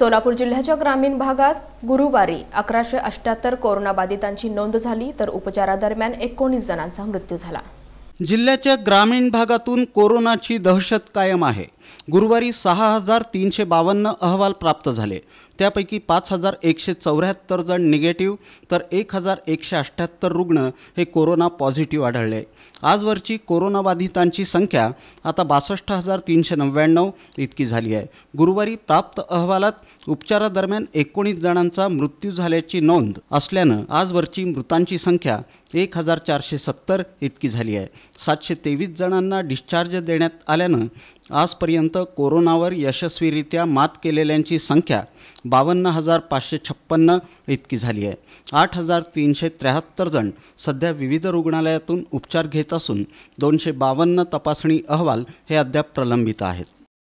सोलापूर जिल्ह्याच्या ग्रामीण भागात गुरुवारी अकराशे अष्ट्याहत्तर कोरोनाबाधितांची नोंद झाली तर उपचारादरम्यान एकोणीस जणांचा मृत्यू झाला जिल्ह्याच्या ग्रामीण भागातून कोरोनाची दहशत कायम आहे गुरुवारी सहा हजार तीनशे बावन्न अहवाल प्राप्त झाले त्यापैकी पाच हजार एकशे चौऱ्याहत्तर जण निगेटिव्ह तर एक हजार एकशे अठ्ठ्याहत्तर रुग्ण हे कोरोना पॉझिटिव्ह आढळले आजवरची कोरोनाबाधितांची संख्या आता बासष्ट हजार तीनशे नव्याण्णव इतकी झाली आहे गुरुवारी प्राप्त अहवालात उपचारादरम्यान एकोणीस जणांचा मृत्यू झाल्याची नोंद असल्यानं आजवरची मृतांची संख्या एक हजार चारशे सत्तर इतकी झाली आहे सातशे तेवीस जणांना डिस्चार्ज देण्यात आल्यानं आजपर्यंत कोरोनावर यशस्वीरित्या मात केलेल्यांची संख्या बावन्न हजार पाचशे छप्पन्न इतकी झाली आहे आठ हजार तीनशे त्र्याहत्तर जण सध्या विविध रुग्णालयातून उपचार घेत असून दोनशे बावन्न तपासणी अहवाल हे अद्याप प्रलंबित आहेत